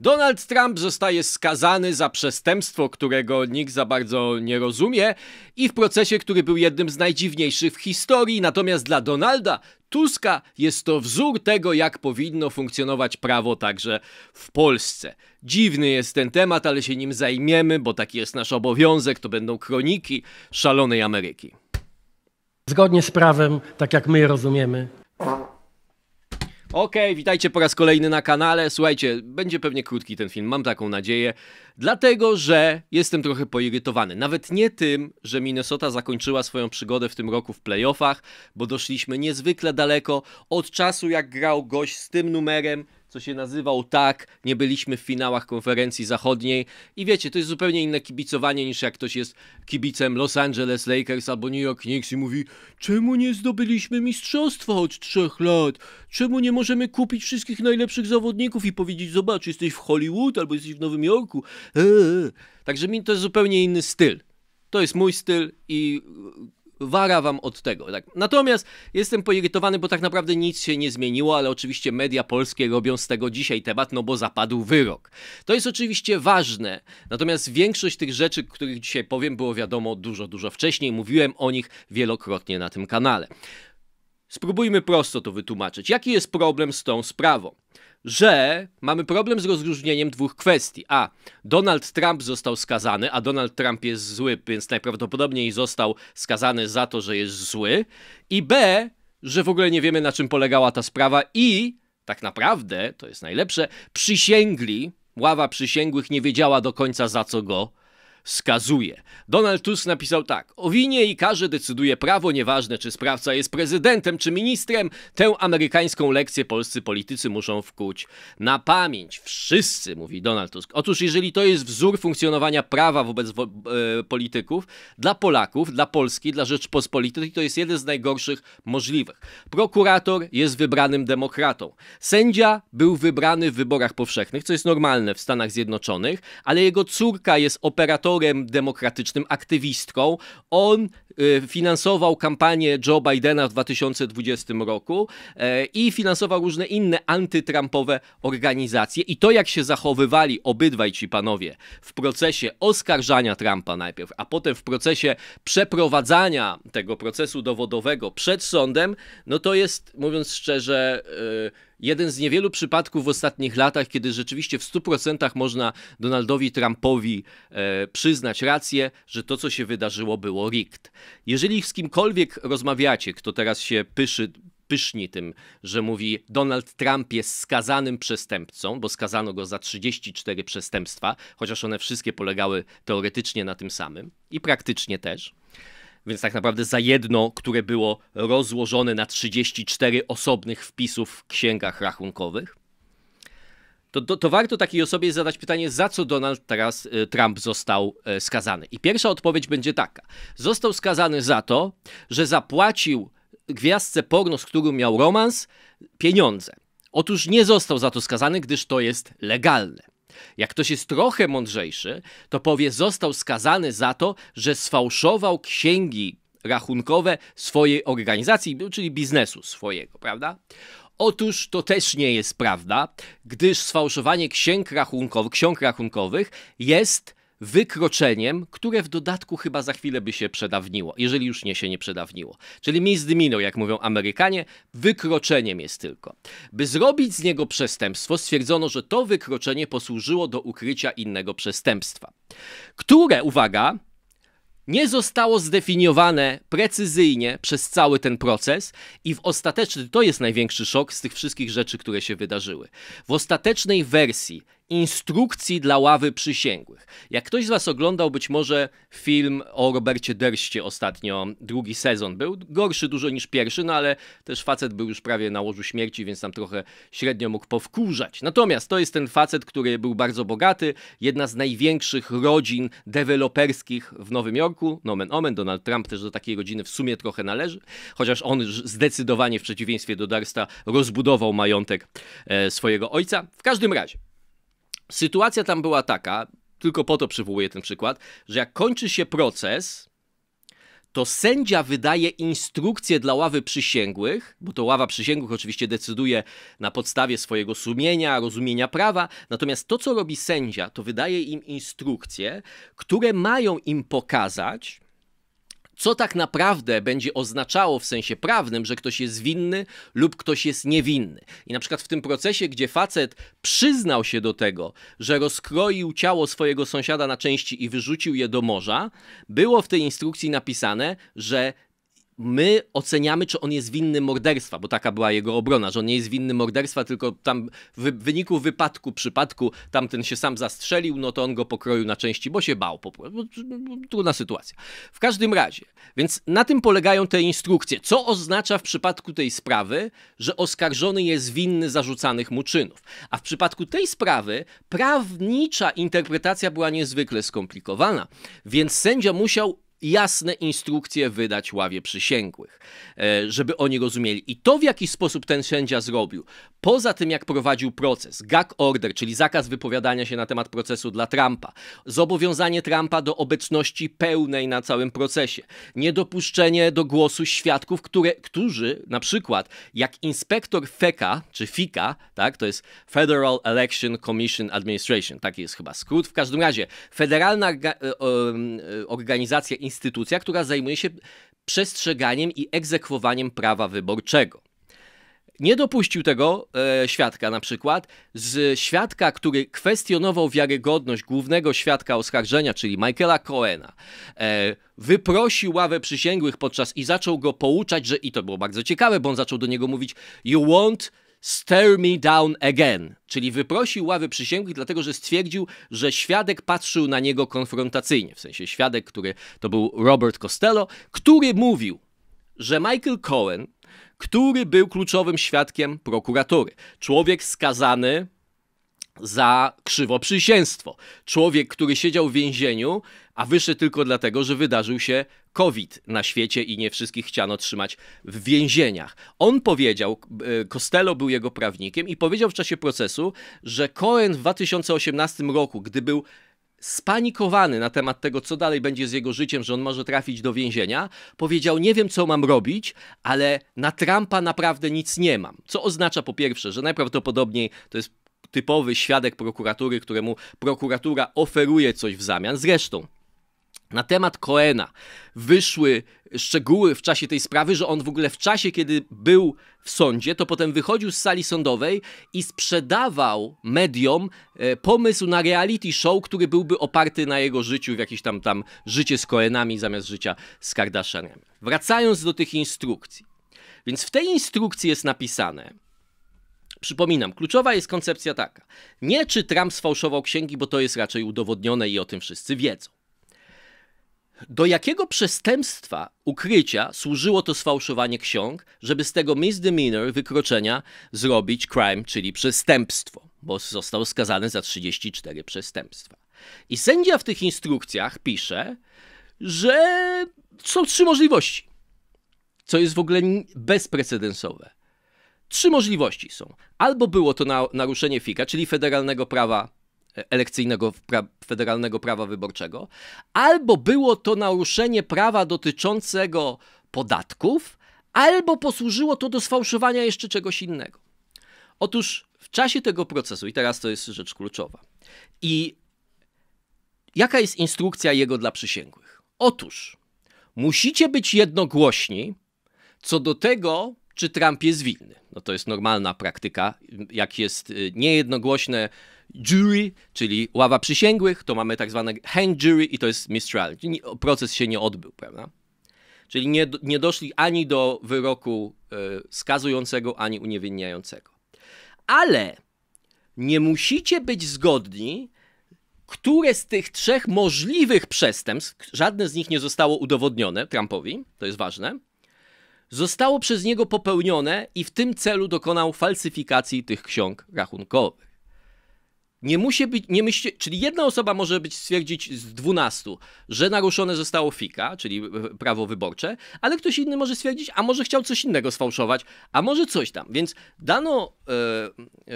Donald Trump zostaje skazany za przestępstwo, którego nikt za bardzo nie rozumie i w procesie, który był jednym z najdziwniejszych w historii, natomiast dla Donalda Tuska jest to wzór tego, jak powinno funkcjonować prawo także w Polsce. Dziwny jest ten temat, ale się nim zajmiemy, bo taki jest nasz obowiązek, to będą kroniki szalonej Ameryki. Zgodnie z prawem, tak jak my rozumiemy, Okej, okay, witajcie po raz kolejny na kanale. Słuchajcie, będzie pewnie krótki ten film, mam taką nadzieję, dlatego że jestem trochę poirytowany. Nawet nie tym, że Minnesota zakończyła swoją przygodę w tym roku w playoffach, bo doszliśmy niezwykle daleko od czasu, jak grał gość z tym numerem co się nazywał tak, nie byliśmy w finałach konferencji zachodniej i wiecie, to jest zupełnie inne kibicowanie niż jak ktoś jest kibicem Los Angeles Lakers albo New York Knicks i mówi czemu nie zdobyliśmy mistrzostwa od trzech lat? Czemu nie możemy kupić wszystkich najlepszych zawodników i powiedzieć zobacz, jesteś w Hollywood albo jesteś w Nowym Jorku? Eee. Także mi to jest zupełnie inny styl. To jest mój styl i wara wam od tego. Tak. Natomiast jestem poirytowany, bo tak naprawdę nic się nie zmieniło, ale oczywiście media polskie robią z tego dzisiaj temat, no bo zapadł wyrok. To jest oczywiście ważne, natomiast większość tych rzeczy, których dzisiaj powiem, było wiadomo dużo, dużo wcześniej. Mówiłem o nich wielokrotnie na tym kanale. Spróbujmy prosto to wytłumaczyć. Jaki jest problem z tą sprawą? że mamy problem z rozróżnieniem dwóch kwestii. A. Donald Trump został skazany, a Donald Trump jest zły, więc najprawdopodobniej został skazany za to, że jest zły. I B. Że w ogóle nie wiemy, na czym polegała ta sprawa, i tak naprawdę, to jest najlepsze, przysięgli, ława przysięgłych nie wiedziała do końca, za co go skazuje. Donald Tusk napisał tak: O winie i karze decyduje prawo, nieważne czy sprawca jest prezydentem czy ministrem. Tę amerykańską lekcję polscy politycy muszą wkuć na pamięć. Wszyscy, mówi Donald Tusk. Otóż, jeżeli to jest wzór funkcjonowania prawa wobec wo e, polityków, dla Polaków, dla Polski, dla Rzeczpospolitej, to jest jeden z najgorszych możliwych. Prokurator jest wybranym demokratą. Sędzia był wybrany w wyborach powszechnych, co jest normalne w Stanach Zjednoczonych, ale jego córka jest operatorem aktorem demokratycznym, aktywistką. On y, finansował kampanię Joe Bidena w 2020 roku e, i finansował różne inne antytrumpowe organizacje. I to, jak się zachowywali obydwaj ci panowie w procesie oskarżania Trumpa najpierw, a potem w procesie przeprowadzania tego procesu dowodowego przed sądem, no to jest, mówiąc szczerze, yy, jeden z niewielu przypadków w ostatnich latach, kiedy rzeczywiście w 100% można Donaldowi Trumpowi e, przyznać rację, że to, co się wydarzyło, było rigged. Jeżeli z kimkolwiek rozmawiacie, kto teraz się pyszy pyszni tym, że mówi Donald Trump jest skazanym przestępcą, bo skazano go za 34 przestępstwa, chociaż one wszystkie polegały teoretycznie na tym samym i praktycznie też więc tak naprawdę za jedno, które było rozłożone na 34 osobnych wpisów w księgach rachunkowych. To, to, to, warto takiej osobie zadać pytanie, za co Donald teraz e, Trump został e, skazany. I pierwsza odpowiedź będzie taka. Został skazany za to, że zapłacił gwiazdce porno, z którą miał romans, pieniądze. Otóż nie został za to skazany, gdyż to jest legalne. Jak ktoś jest trochę mądrzejszy, to powie, został skazany za to, że sfałszował księgi rachunkowe swojej organizacji, czyli biznesu swojego, prawda? Otóż to też nie jest prawda, gdyż sfałszowanie księg, ksiąg rachunkowych jest wykroczeniem, które w dodatku chyba za chwilę by się przedawniło, jeżeli już nie się nie przedawniło. Czyli misdemeanor, jak mówią Amerykanie, wykroczeniem jest tylko. By zrobić z niego przestępstwo, stwierdzono, że to wykroczenie posłużyło do ukrycia innego przestępstwa, które, uwaga, nie zostało zdefiniowane precyzyjnie przez cały ten proces i w ostateczny, to jest największy szok z tych wszystkich rzeczy, które się wydarzyły. W ostatecznej wersji instrukcji dla ławy przysięgłych. Jak ktoś z Was oglądał być może film o Robercie Derście ostatnio, drugi sezon był, gorszy dużo niż pierwszy, no ale też facet był już prawie na łożu śmierci, więc tam trochę średnio mógł powkurzać. Natomiast to jest ten facet, który był bardzo bogaty, jedna z największych rodzin deweloperskich w Nowym Jorku, nomen omen, Donald Trump też do takiej rodziny w sumie trochę należy, chociaż on zdecydowanie w przeciwieństwie do Darsta rozbudował majątek e, swojego ojca. W każdym razie, Sytuacja tam była taka, tylko po to przywołuję ten przykład, że jak kończy się proces, to sędzia wydaje instrukcje dla ławy przysięgłych, bo to ława przysięgłych oczywiście decyduje na podstawie swojego sumienia, rozumienia prawa, natomiast to, co robi sędzia, to wydaje im instrukcje, które mają im pokazać, co tak naprawdę będzie oznaczało w sensie prawnym, że ktoś jest winny lub ktoś jest niewinny. I na przykład w tym procesie, gdzie facet przyznał się do tego, że rozkroił ciało swojego sąsiada na części i wyrzucił je do morza, było w tej instrukcji napisane, że my oceniamy, czy on jest winny morderstwa, bo taka była jego obrona, że on nie jest winny morderstwa, tylko tam w wyniku wypadku, przypadku, tamten się sam zastrzelił, no to on go pokroił na części, bo się bał. Po, bo, trudna sytuacja. W każdym razie, więc na tym polegają te instrukcje. Co oznacza w przypadku tej sprawy, że oskarżony jest winny zarzucanych mu czynów? A w przypadku tej sprawy prawnicza interpretacja była niezwykle skomplikowana, więc sędzia musiał jasne instrukcje wydać ławie przysięgłych, e, żeby oni rozumieli. I to, w jaki sposób ten sędzia zrobił, poza tym, jak prowadził proces, gag order, czyli zakaz wypowiadania się na temat procesu dla Trumpa, zobowiązanie Trumpa do obecności pełnej na całym procesie, niedopuszczenie do głosu świadków, które, którzy na przykład, jak inspektor FECA, czy FICA, tak, to jest Federal Election Commission Administration, taki jest chyba skrót, w każdym razie, Federalna e, e, Organizacja instytucja, która zajmuje się przestrzeganiem i egzekwowaniem prawa wyborczego. Nie dopuścił tego e, świadka na przykład, z świadka, który kwestionował wiarygodność głównego świadka oskarżenia, czyli Michaela Cohena, e, wyprosił ławę przysięgłych podczas i zaczął go pouczać, że i to było bardzo ciekawe, bo on zaczął do niego mówić: You won't Stir me down again, czyli wyprosił ławy przysięgłych, dlatego że stwierdził, że świadek patrzył na niego konfrontacyjnie. W sensie świadek, który to był Robert Costello, który mówił, że Michael Cohen, który był kluczowym świadkiem prokuratury, człowiek skazany za krzywoprzysięstwo, człowiek, który siedział w więzieniu, a wyszedł tylko dlatego, że wydarzył się COVID na świecie i nie wszystkich chciano trzymać w więzieniach. On powiedział, e, Costello był jego prawnikiem i powiedział w czasie procesu, że Cohen w 2018 roku, gdy był spanikowany na temat tego, co dalej będzie z jego życiem, że on może trafić do więzienia, powiedział: Nie wiem, co mam robić, ale na Trumpa naprawdę nic nie mam. Co oznacza po pierwsze, że najprawdopodobniej to jest typowy świadek prokuratury, któremu prokuratura oferuje coś w zamian. Zresztą na temat Coena wyszły szczegóły w czasie tej sprawy, że on w ogóle w czasie, kiedy był w sądzie, to potem wychodził z sali sądowej i sprzedawał mediom e, pomysł na reality show, który byłby oparty na jego życiu, w jakieś tam, tam życie z Coenami zamiast życia z Kardashianem. Wracając do tych instrukcji. Więc w tej instrukcji jest napisane, Przypominam, kluczowa jest koncepcja taka. Nie czy Trump sfałszował księgi, bo to jest raczej udowodnione i o tym wszyscy wiedzą. Do jakiego przestępstwa ukrycia służyło to sfałszowanie ksiąg, żeby z tego misdemeanor, wykroczenia, zrobić crime, czyli przestępstwo, bo został skazany za 34 przestępstwa. I sędzia w tych instrukcjach pisze, że są trzy możliwości, co jest w ogóle bezprecedensowe. Trzy możliwości są. Albo było to naruszenie FIKA, czyli federalnego prawa elekcyjnego pra federalnego prawa wyborczego, albo było to naruszenie prawa dotyczącego podatków, albo posłużyło to do sfałszowania jeszcze czegoś innego. Otóż w czasie tego procesu, i teraz to jest rzecz kluczowa, i jaka jest instrukcja jego dla przysięgłych? Otóż musicie być jednogłośni co do tego, czy Trump jest winny. No to jest normalna praktyka. Jak jest y, niejednogłośne jury, czyli ława przysięgłych, to mamy tak zwane hang jury i to jest mistrial, czyli proces się nie odbył, prawda? Czyli nie, nie doszli ani do wyroku y, skazującego, ani uniewinniającego. Ale nie musicie być zgodni, które z tych trzech możliwych przestępstw, żadne z nich nie zostało udowodnione Trumpowi, to jest ważne, zostało przez niego popełnione i w tym celu dokonał falsyfikacji tych ksiąg rachunkowych. Nie musi być, nie myśli, czyli jedna osoba może być stwierdzić z dwunastu, że naruszone zostało FIKA, czyli e, prawo wyborcze, ale ktoś inny może stwierdzić, a może chciał coś innego sfałszować, a może coś tam. Więc dano. Yy, yy,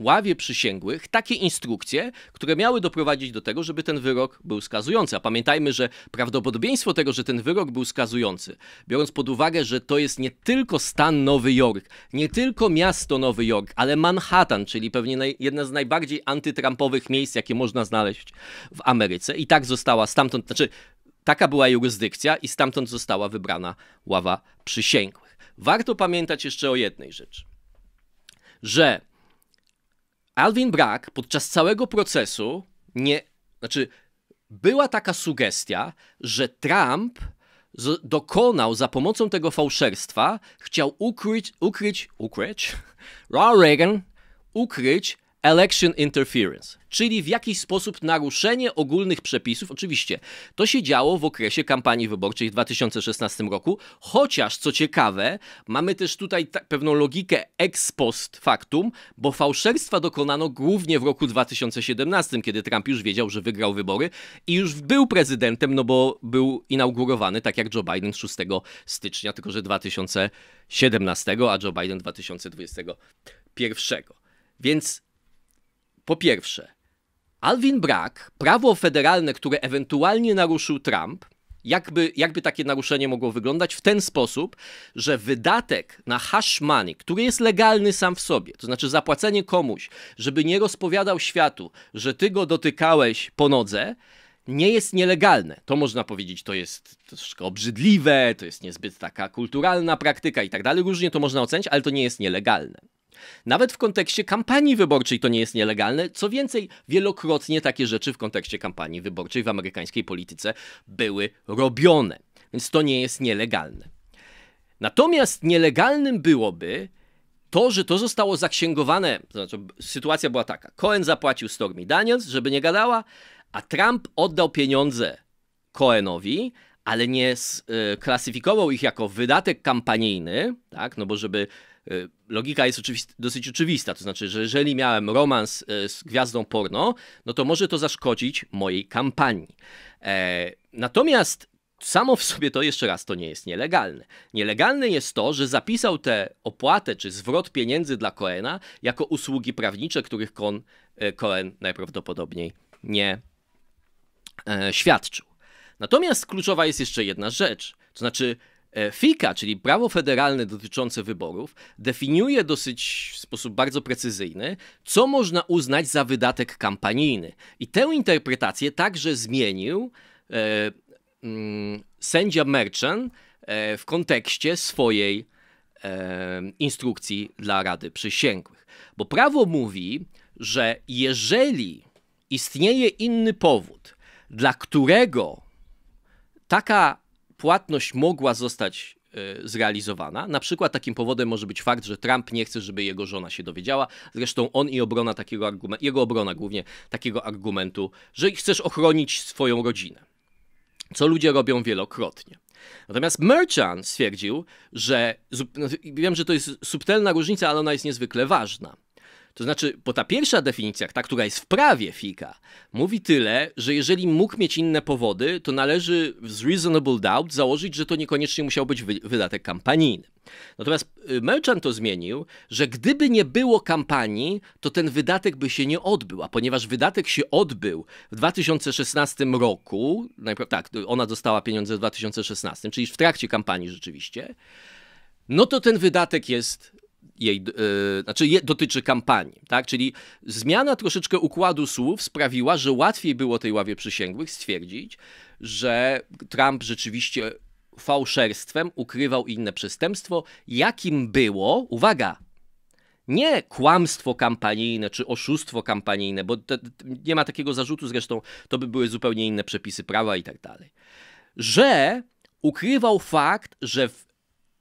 ławie przysięgłych takie instrukcje, które miały doprowadzić do tego, żeby ten wyrok był skazujący. A pamiętajmy, że prawdopodobieństwo tego, że ten wyrok był skazujący, biorąc pod uwagę, że to jest nie tylko stan Nowy Jork, nie tylko miasto Nowy Jork, ale Manhattan, czyli pewnie naj, z najbardziej antytrampowych miejsc, jakie można znaleźć w Ameryce. I tak została stamtąd, znaczy taka była jurysdykcja i stamtąd została wybrana ława przysięgłych. Warto pamiętać jeszcze o jednej rzeczy, że Alvin Bragg podczas całego procesu nie, znaczy była taka sugestia, że Trump dokonał za pomocą tego fałszerstwa, chciał ukryć, ukryć, ukryć, Ronald Reagan ukryć Election interference, czyli w jakiś sposób naruszenie ogólnych przepisów. Oczywiście to się działo w okresie kampanii wyborczej w 2016 roku, chociaż co ciekawe, mamy też tutaj pewną logikę ex post factum, bo fałszerstwa dokonano głównie w roku 2017, kiedy Trump już wiedział, że wygrał wybory i już był prezydentem, no bo był inaugurowany tak jak Joe Biden 6 stycznia, tylko że 2017, a Joe Biden 2021. Więc po pierwsze, Alvin Bragg, prawo federalne, które ewentualnie naruszył Trump, jakby, jakby takie naruszenie mogło wyglądać w ten sposób, że wydatek na hash money, który jest legalny sam w sobie, to znaczy zapłacenie komuś, żeby nie rozpowiadał światu, że ty go dotykałeś po nodze, nie jest nielegalne. To można powiedzieć, to jest troszkę obrzydliwe, to jest niezbyt taka kulturalna praktyka i tak dalej. Różnie to można ocenić, ale to nie jest nielegalne. Nawet w kontekście kampanii wyborczej to nie jest nielegalne. Co więcej, wielokrotnie takie rzeczy w kontekście kampanii wyborczej w amerykańskiej polityce były robione. Więc to nie jest nielegalne. Natomiast nielegalnym byłoby to, że to zostało zaksięgowane, to znaczy sytuacja była taka. Cohen zapłacił Stormy Daniels, żeby nie gadała, a Trump oddał pieniądze Cohenowi, ale nie sklasyfikował y, ich jako wydatek kampanijny, tak, no bo żeby y, logika jest dosyć oczywista. To znaczy, że jeżeli miałem romans e, z gwiazdą porno, no to może to zaszkodzić mojej kampanii. E, natomiast samo w sobie to jeszcze raz to nie jest nielegalne. Nielegalne jest to, że zapisał tę opłatę czy zwrot pieniędzy dla Koena jako usługi prawnicze, których Cohen, e, Cohen najprawdopodobniej nie e, świadczył. Natomiast kluczowa jest jeszcze jedna rzecz. To znaczy, E, FIKA, czyli prawo federalne dotyczące wyborów, definiuje dosyć w sposób bardzo precyzyjny, co można uznać za wydatek kampanijny. I tę interpretację także zmienił e, mm, sędzia Merchant e, w kontekście swojej e, instrukcji dla Rady Przysięgłych. Bo prawo mówi, że jeżeli istnieje inny powód, dla którego taka płatność mogła zostać e, zrealizowana. Na przykład takim powodem może być fakt, że Trump nie chce, żeby jego żona się dowiedziała. Zresztą on i obrona takiego argumentu, jego obrona głównie takiego argumentu, że chcesz ochronić swoją rodzinę. Co ludzie robią wielokrotnie. Natomiast Merchant stwierdził, że no, wiem, że to jest subtelna różnica, ale ona jest niezwykle ważna. To znaczy, bo ta pierwsza definicja, ta, która jest w prawie FIKA, mówi tyle, że jeżeli mógł mieć inne powody, to należy z reasonable doubt założyć, że to niekoniecznie musiał być wy wydatek kampanijny. Natomiast y, Merchant to zmienił, że gdyby nie było kampanii, to ten wydatek by się nie odbył, a ponieważ wydatek się odbył w 2016 roku, tak, ona dostała pieniądze w 2016, czyli w trakcie kampanii rzeczywiście, no to ten wydatek jest jej, yy, znaczy je, dotyczy kampanii, tak? Czyli zmiana troszeczkę układu słów sprawiła, że łatwiej było tej ławie przysięgłych stwierdzić, że Trump rzeczywiście fałszerstwem ukrywał inne przestępstwo, jakim było, uwaga, nie kłamstwo kampanijne czy oszustwo kampanijne, bo te, te, nie ma takiego zarzutu zresztą, to by były zupełnie inne przepisy prawa i tak dalej, że ukrywał fakt, że w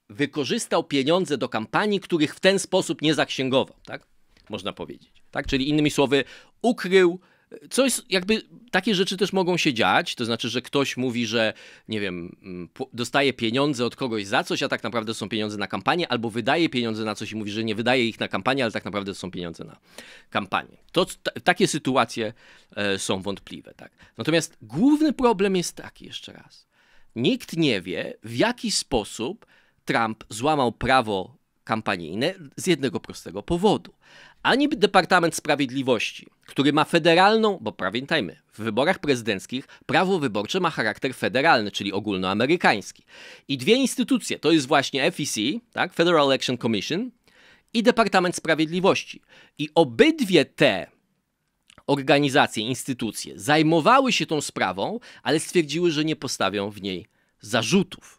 wykorzystał pieniądze do kampanii, których w ten sposób nie zaksięgował, tak? Można powiedzieć. Tak? Czyli innymi słowy, ukrył e, coś, jakby takie rzeczy też mogą się dziać, to znaczy, że ktoś mówi, że nie wiem, mm, dostaje pieniądze od kogoś za coś, a tak naprawdę są pieniądze na kampanię, albo wydaje pieniądze na coś i mówi, że nie wydaje ich na kampanię, ale tak naprawdę są pieniądze na kampanię. To, takie sytuacje e, są wątpliwe. Tak? Natomiast główny problem jest taki jeszcze raz. Nikt nie wie, w jaki sposób Trump złamał prawo kampanijne z jednego prostego powodu. Ani Departament Sprawiedliwości, który ma federalną, bo pamiętajmy, w wyborach prezydenckich prawo wyborcze ma charakter federalny, czyli ogólnoamerykański. I dwie instytucje, to jest właśnie FEC, tak, Federal Election Commission i Departament Sprawiedliwości. I obydwie te organizacje, instytucje zajmowały się tą sprawą, ale stwierdziły, że nie postawią w niej zarzutów.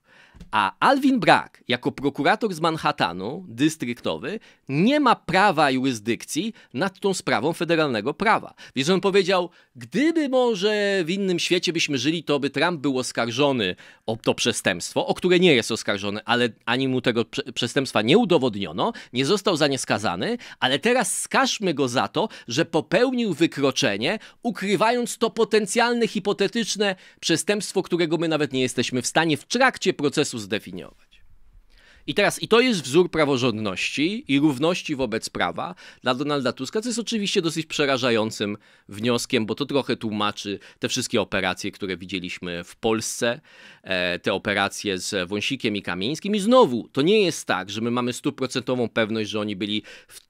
A Alvin Bragg, jako prokurator z Manhattanu, dystryktowy, nie ma prawa jurysdykcji nad tą sprawą federalnego prawa. Więc on powiedział, gdyby może w innym świecie byśmy żyli, to by Trump był oskarżony o to przestępstwo, o które nie jest oskarżony, ale ani mu tego przestępstwa nie udowodniono, nie został za nie skazany, ale teraz skażmy go za to, że popełnił wykroczenie, ukrywając to potencjalne hipotetyczne przestępstwo, którego my nawet nie jesteśmy w stanie w trakcie procesu zdefiniować. I teraz, i to jest wzór praworządności i równości wobec prawa dla Donalda Tuska, co jest oczywiście dosyć przerażającym wnioskiem, bo to trochę tłumaczy te wszystkie operacje, które widzieliśmy w Polsce, e, te operacje z Wąsikiem i Kamieńskim. I znowu, to nie jest tak, że my mamy stuprocentową pewność, że oni byli w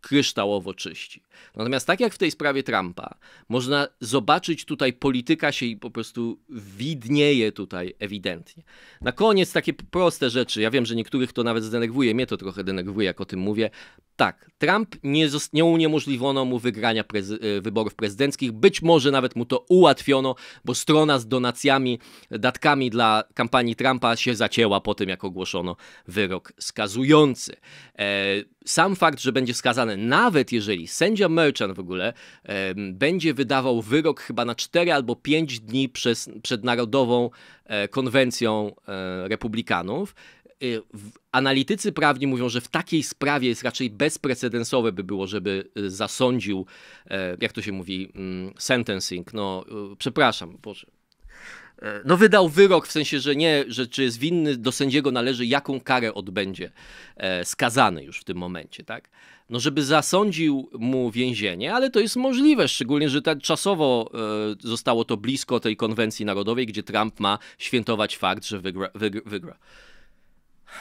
kryształowo czyści. Natomiast tak jak w tej sprawie Trumpa, można zobaczyć tutaj polityka się i po prostu widnieje tutaj ewidentnie. Na koniec takie proste rzeczy. Ja wiem, że niektórych to nawet zdenerwuje, mnie to trochę denerwuje, jak o tym mówię tak, Trump nie, nie uniemożliwiono mu wygrania prezy e, wyborów prezydenckich. Być może nawet mu to ułatwiono, bo strona z donacjami, datkami dla kampanii Trumpa się zacięła po tym, jak ogłoszono wyrok skazujący. E, sam fakt, że będzie skazany, nawet jeżeli sędzia Merchant w ogóle e, będzie wydawał wyrok chyba na 4 albo 5 dni przez, przed Narodową e, Konwencją e, Republikanów, Y, analitycy prawni mówią, że w takiej sprawie jest raczej bezprecedensowe by było, żeby y, zasądził, e, jak to się mówi, mm, sentencing. No, y, przepraszam, Boże, e, no wydał wyrok w sensie, że nie, że czy jest winny, do sędziego należy jaką karę odbędzie e, skazany już w tym momencie, tak? No żeby zasądził mu więzienie, ale to jest możliwe, szczególnie, że tak czasowo e, zostało to blisko tej konwencji narodowej, gdzie Trump ma świętować fakt, że wygra. wygra, wygra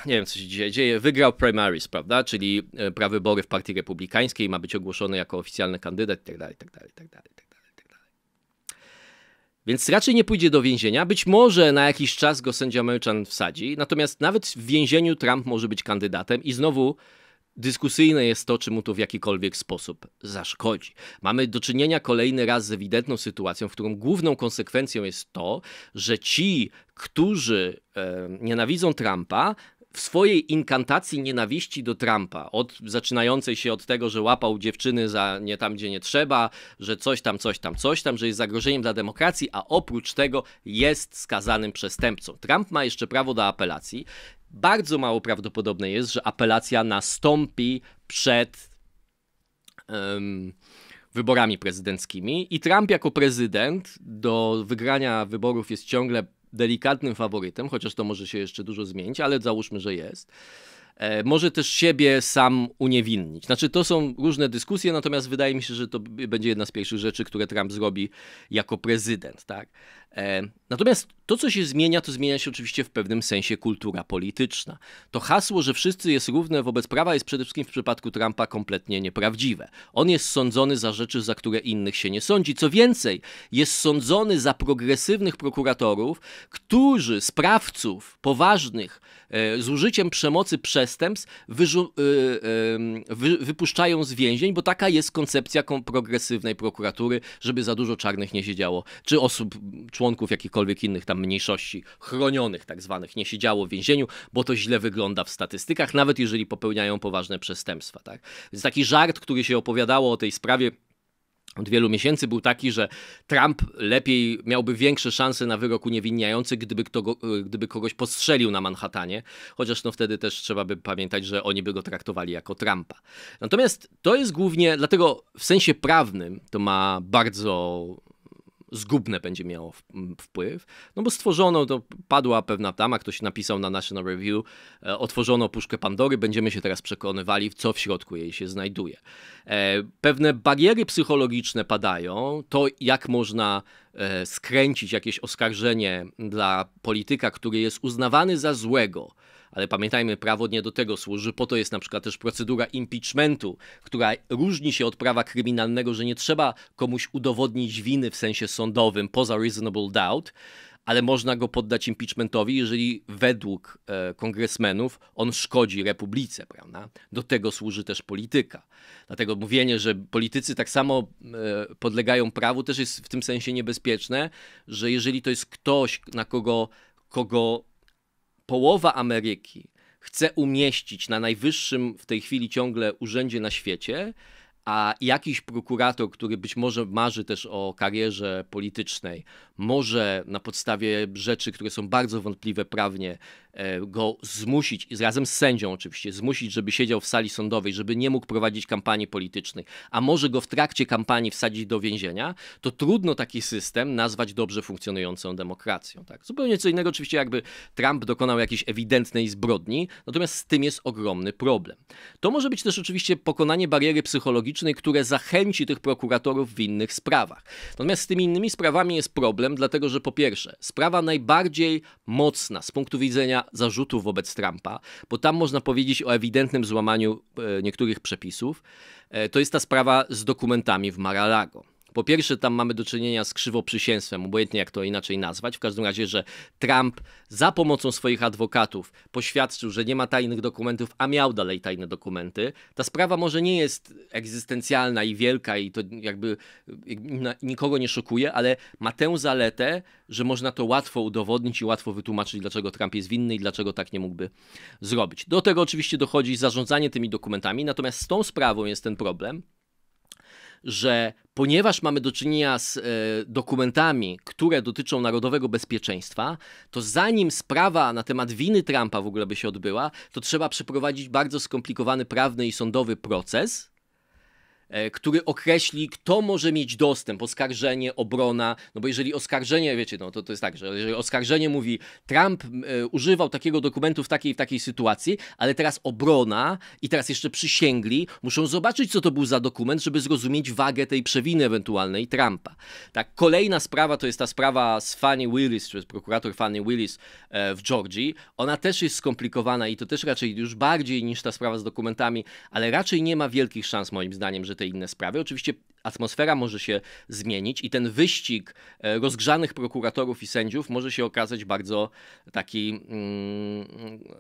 nie wiem, co się dzieje, dzieje, wygrał primaries, prawda, czyli e, prawybory w partii republikańskiej, ma być ogłoszony jako oficjalny kandydat itd., itd., itd., itd., itd. Więc raczej nie pójdzie do więzienia, być może na jakiś czas go sędzia Merchan wsadzi, natomiast nawet w więzieniu Trump może być kandydatem i znowu Dyskusyjne jest to, czy mu to w jakikolwiek sposób zaszkodzi. Mamy do czynienia kolejny raz z ewidentną sytuacją, w którą główną konsekwencją jest to, że ci, którzy e, nienawidzą Trumpa, w swojej inkantacji nienawiści do Trumpa, od, zaczynającej się od tego, że łapał dziewczyny za nie tam, gdzie nie trzeba, że coś tam, coś tam, coś tam, że jest zagrożeniem dla demokracji, a oprócz tego jest skazanym przestępcą. Trump ma jeszcze prawo do apelacji. Bardzo mało prawdopodobne jest, że apelacja nastąpi przed. Um, wyborami prezydenckimi i Trump jako prezydent do wygrania wyborów jest ciągle delikatnym faworytem, chociaż to może się jeszcze dużo zmienić, ale załóżmy, że jest. E, może też siebie sam uniewinnić. Znaczy, to są różne dyskusje, natomiast wydaje mi się, że to będzie jedna z pierwszych rzeczy, które Trump zrobi jako prezydent. Tak? E, natomiast to, co się zmienia, to zmienia się oczywiście w pewnym sensie kultura polityczna. To hasło, że wszyscy jest równe wobec prawa, jest przede wszystkim w przypadku Trumpa kompletnie nieprawdziwe. On jest sądzony za rzeczy, za które innych się nie sądzi. Co więcej, jest sądzony za progresywnych prokuratorów, którzy sprawców poważnych e, z użyciem przemocy przestępstw e, wy, wypuszczają z więzień, bo taka jest koncepcja progresywnej prokuratury, żeby za dużo czarnych nie siedziało, czy osób, członków jakichkolwiek innych tam mniejszości chronionych, tak zwanych, nie siedziało w więzieniu, bo to źle wygląda w statystykach, nawet jeżeli popełniają poważne przestępstwa. Tak? Więc taki żart, który się opowiadało o tej sprawie od wielu miesięcy był taki, że Trump lepiej miałby większe szanse na wyrok uniewinniający, gdyby, kto e, gdyby kogoś postrzelił na Manhattanie, chociaż no wtedy też trzeba by pamiętać, że oni by go traktowali jako Trumpa. Natomiast to jest głównie, dlatego w sensie prawnym to ma bardzo zgubne będzie miało wpływ, no bo stworzono, to padła pewna tama, ktoś napisał na National Review, e, otworzono puszkę Pandory, będziemy się teraz przekonywali, co w środku jej się znajduje. E, pewne bariery psychologiczne padają, to jak można e, skręcić jakieś oskarżenie dla polityka, który jest uznawany za złego, ale pamiętajmy, prawo nie do tego służy, po to jest na przykład też procedura impeachmentu, która różni się od prawa kryminalnego, że nie trzeba komuś udowodnić winy w sensie sądowym poza reasonable doubt, ale można go poddać impeachmentowi, jeżeli według e, kongresmenów on szkodzi republice, prawda? Do tego służy też polityka. Dlatego mówienie, że politycy tak samo e, podlegają prawu, też jest w tym sensie niebezpieczne, że jeżeli to jest ktoś, na kogo, kogo połowa Ameryki chce umieścić na najwyższym w tej chwili ciągle urzędzie na świecie, a jakiś prokurator, który być może marzy też o karierze politycznej, może na podstawie rzeczy, które są bardzo wątpliwe prawnie, E, go zmusić, razem z sędzią oczywiście, zmusić, żeby siedział w sali sądowej, żeby nie mógł prowadzić kampanii politycznej, a może go w trakcie kampanii wsadzić do więzienia, to trudno taki system nazwać dobrze funkcjonującą demokracją. Tak? Zupełnie co innego oczywiście jakby Trump dokonał jakiejś ewidentnej zbrodni, natomiast z tym jest ogromny problem. To może być też oczywiście pokonanie bariery psychologicznej, które zachęci tych prokuratorów w innych sprawach. Natomiast z tymi innymi sprawami jest problem, dlatego że po pierwsze, sprawa najbardziej mocna z punktu widzenia zarzutów wobec Trumpa, bo tam można powiedzieć o ewidentnym złamaniu e, niektórych przepisów, e, to jest ta sprawa z dokumentami w Mar-a-Lago. Po pierwsze, tam mamy do czynienia z krzywoprzysięstwem, obojętnie jak to inaczej nazwać. W każdym razie, że Trump za pomocą swoich adwokatów poświadczył, że nie ma tajnych dokumentów, a miał dalej tajne dokumenty. Ta sprawa może nie jest egzystencjalna i wielka i to jakby nikogo nie szokuje, ale ma tę zaletę, że można to łatwo udowodnić i łatwo wytłumaczyć, dlaczego Trump jest winny i dlaczego tak nie mógłby zrobić. Do tego oczywiście dochodzi zarządzanie tymi dokumentami, natomiast z tą sprawą jest ten problem, że ponieważ mamy do czynienia z e, dokumentami, które dotyczą narodowego bezpieczeństwa, to zanim sprawa na temat winy Trumpa w ogóle by się odbyła, to trzeba przeprowadzić bardzo skomplikowany prawny i sądowy proces, E, który określi, kto może mieć dostęp, oskarżenie, obrona, no bo jeżeli oskarżenie, wiecie, no to, to jest tak, że jeżeli oskarżenie mówi, Trump e, używał takiego dokumentu w takiej w takiej sytuacji, ale teraz obrona i teraz jeszcze przysięgli, muszą zobaczyć, co to był za dokument, żeby zrozumieć wagę tej przewiny ewentualnej Trumpa. Tak, kolejna sprawa to jest ta sprawa z Fanny Willis, czy jest prokurator Fanny Willis e, w Georgii. Ona też jest skomplikowana i to też raczej już bardziej niż ta sprawa z dokumentami, ale raczej nie ma wielkich szans moim zdaniem, że te inne sprawy. Oczywiście atmosfera może się zmienić i ten wyścig e, rozgrzanych prokuratorów i sędziów może się okazać bardzo taki, mm,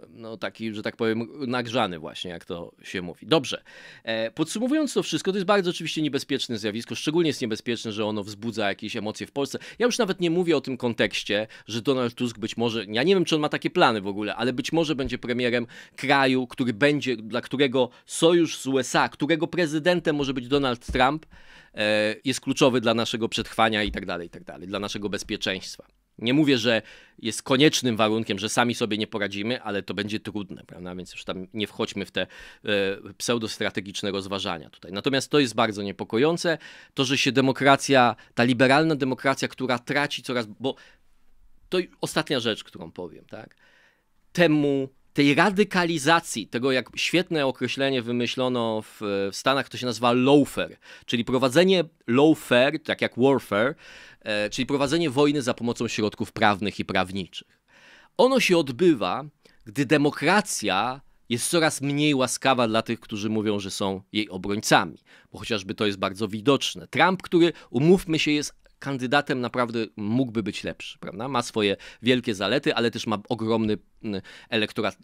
no taki, że tak powiem, nagrzany właśnie, jak to się mówi. Dobrze. E, podsumowując to wszystko, to jest bardzo oczywiście niebezpieczne zjawisko, szczególnie jest niebezpieczne, że ono wzbudza jakieś emocje w Polsce. Ja już nawet nie mówię o tym kontekście, że Donald Tusk być może, ja nie wiem, czy on ma takie plany w ogóle, ale być może będzie premierem kraju, który będzie, dla którego sojusz z USA, którego prezydentem może może być Donald Trump, e, jest kluczowy dla naszego przetrwania i tak dalej, i tak dalej, dla naszego bezpieczeństwa. Nie mówię, że jest koniecznym warunkiem, że sami sobie nie poradzimy, ale to będzie trudne, prawda? Więc już tam nie wchodźmy w te e, pseudostrategiczne rozważania tutaj. Natomiast to jest bardzo niepokojące, to, że się demokracja, ta liberalna demokracja, która traci coraz, bo to ostatnia rzecz, którą powiem, tak? Temu tej radykalizacji, tego jak świetne określenie wymyślono w, w Stanach, to się nazywa lawfare, czyli prowadzenie lawfare, tak jak warfare, e, czyli prowadzenie wojny za pomocą środków prawnych i prawniczych. Ono się odbywa, gdy demokracja jest coraz mniej łaskawa dla tych, którzy mówią, że są jej obrońcami, bo chociażby to jest bardzo widoczne. Trump, który, umówmy się, jest kandydatem naprawdę mógłby być lepszy, prawda? Ma swoje wielkie zalety, ale też ma ogromny mm, elektorat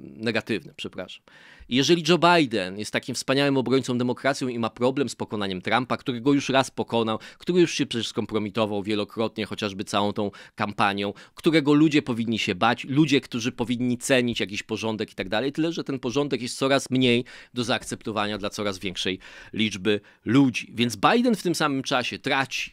negatywny, przepraszam. Jeżeli Joe Biden jest takim wspaniałym obrońcą demokracji i ma problem z pokonaniem Trumpa, którego już raz pokonał, który już się przecież skompromitował wielokrotnie, chociażby całą tą kampanią, którego ludzie powinni się bać, ludzie, którzy powinni cenić jakiś porządek i tak dalej, tyle, że ten porządek jest coraz mniej do zaakceptowania dla coraz większej liczby ludzi. Więc Biden w tym samym czasie traci demokraci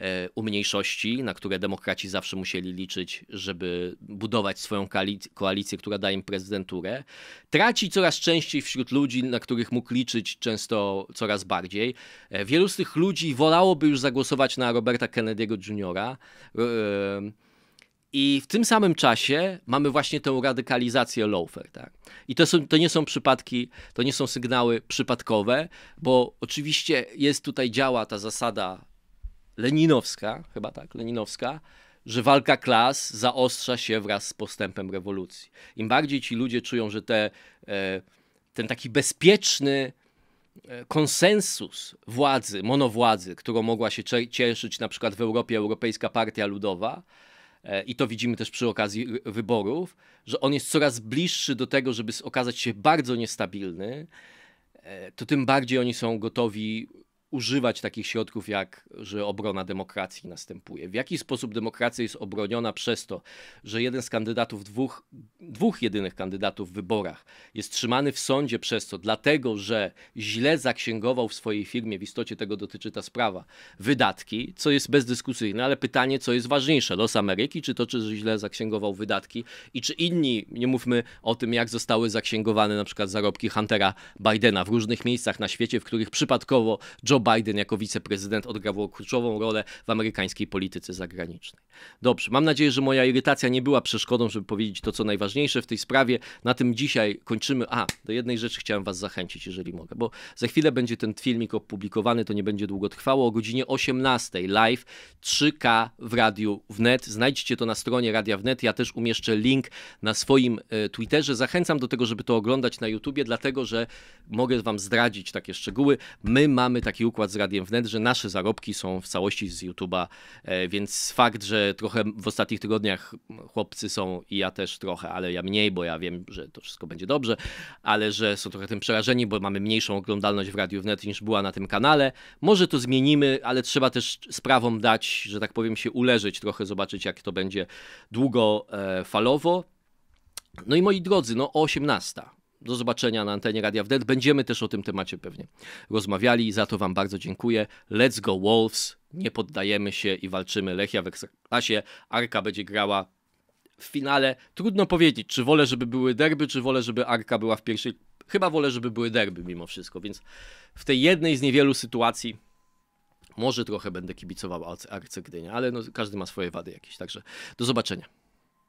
e, u mniejszości, na które demokraci zawsze musieli liczyć, żeby budować swoją koalicję, która da im prezydenturę. Traci coraz częściej wśród ludzi, na których mógł liczyć często coraz bardziej. E, wielu z tych ludzi wolałoby już zagłosować na Roberta Kennedy'ego Jr. E, I w tym samym czasie mamy właśnie tę radykalizację loafer. Tak? I to, są, to nie są przypadki, to nie są sygnały przypadkowe, bo oczywiście jest tutaj działa ta zasada leninowska, chyba tak, leninowska, że walka klas zaostrza się wraz z postępem rewolucji. Im bardziej ci ludzie czują, że te, e, ten taki bezpieczny e, konsensus władzy, monowładzy, którą mogła się cieszyć na przykład w Europie Europejska Partia Ludowa, e, i to widzimy też przy okazji wyborów, że on jest coraz bliższy do tego, żeby okazać się bardzo niestabilny, to tym bardziej oni są gotowi używać takich środków, jak że obrona demokracji następuje. W jaki sposób demokracja jest obroniona przez to, że jeden z kandydatów, dwóch, dwóch jedynych kandydatów w wyborach jest trzymany w sądzie przez to, dlatego że źle zaksięgował w swojej firmie, w istocie tego dotyczy ta sprawa, wydatki, co jest bezdyskusyjne, ale pytanie, co jest ważniejsze, los Ameryki, czy to, czy źle zaksięgował wydatki i czy inni, nie mówmy o tym, jak zostały zaksięgowane na przykład zarobki Huntera Bidena w różnych miejscach na świecie, w których przypadkowo Joe Joe Biden jako wiceprezydent odgrywał kluczową rolę w amerykańskiej polityce zagranicznej. Dobrze, mam nadzieję, że moja irytacja nie była przeszkodą, żeby powiedzieć to, co najważniejsze w tej sprawie. Na tym dzisiaj kończymy. A, do jednej rzeczy chciałem Was zachęcić, jeżeli mogę, bo za chwilę będzie ten filmik opublikowany, to nie będzie długo trwało. O godzinie 18 live 3K w Radiu Wnet. Znajdźcie to na stronie Radia Wnet. Ja też umieszczę link na swoim e, Twitterze. Zachęcam do tego, żeby to oglądać na YouTubie, dlatego że mogę Wam zdradzić takie szczegóły. My mamy taki układ z Radiem Wnet, że nasze zarobki są w całości z YouTube'a, e, więc fakt, że trochę w ostatnich tygodniach chłopcy są i ja też trochę, ale ja mniej, bo ja wiem, że to wszystko będzie dobrze, ale że są trochę tym przerażeni, bo mamy mniejszą oglądalność w Radiu Wnet niż była na tym kanale. Może to zmienimy, ale trzeba też sprawom dać, że tak powiem, się uleżeć trochę, zobaczyć jak to będzie długofalowo. E, no i moi drodzy, no o 18. Do zobaczenia na antenie Radia Wnet. Będziemy też o tym temacie pewnie rozmawiali. Za to Wam bardzo dziękuję. Let's go Wolves! nie poddajemy się i walczymy. Lechia w Ekstraklasie, Arka będzie grała w finale. Trudno powiedzieć, czy wolę, żeby były derby, czy wolę, żeby Arka była w pierwszej. Chyba wolę, żeby były derby mimo wszystko, więc w tej jednej z niewielu sytuacji może trochę będę kibicował Arce Gdynia, ale no, każdy ma swoje wady jakieś, także do zobaczenia.